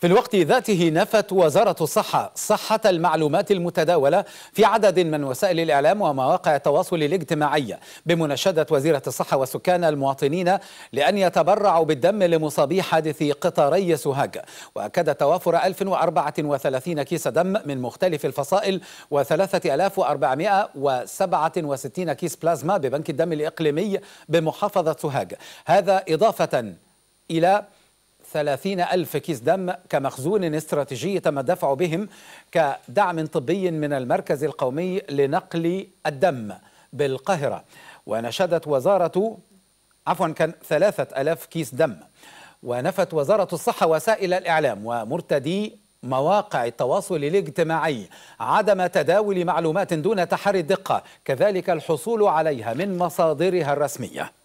في الوقت ذاته نفت وزارة الصحة صحة المعلومات المتداولة في عدد من وسائل الإعلام ومواقع التواصل الاجتماعي بمناشدة وزيرة الصحة وسكان المواطنين لأن يتبرعوا بالدم لمصابي حادث قطاري سوهاج وأكد توافر 1034 كيس دم من مختلف الفصائل و3467 كيس بلازما ببنك الدم الإقليمي بمحافظة سوهاج هذا إضافة إلى 30 ألف كيس دم كمخزون استراتيجي تم الدفع بهم كدعم طبي من المركز القومي لنقل الدم بالقاهرة ونشدت وزارة عفوا كان 3000 كيس دم ونفت وزارة الصحة وسائل الإعلام ومرتدي مواقع التواصل الاجتماعي عدم تداول معلومات دون تحري الدقة كذلك الحصول عليها من مصادرها الرسمية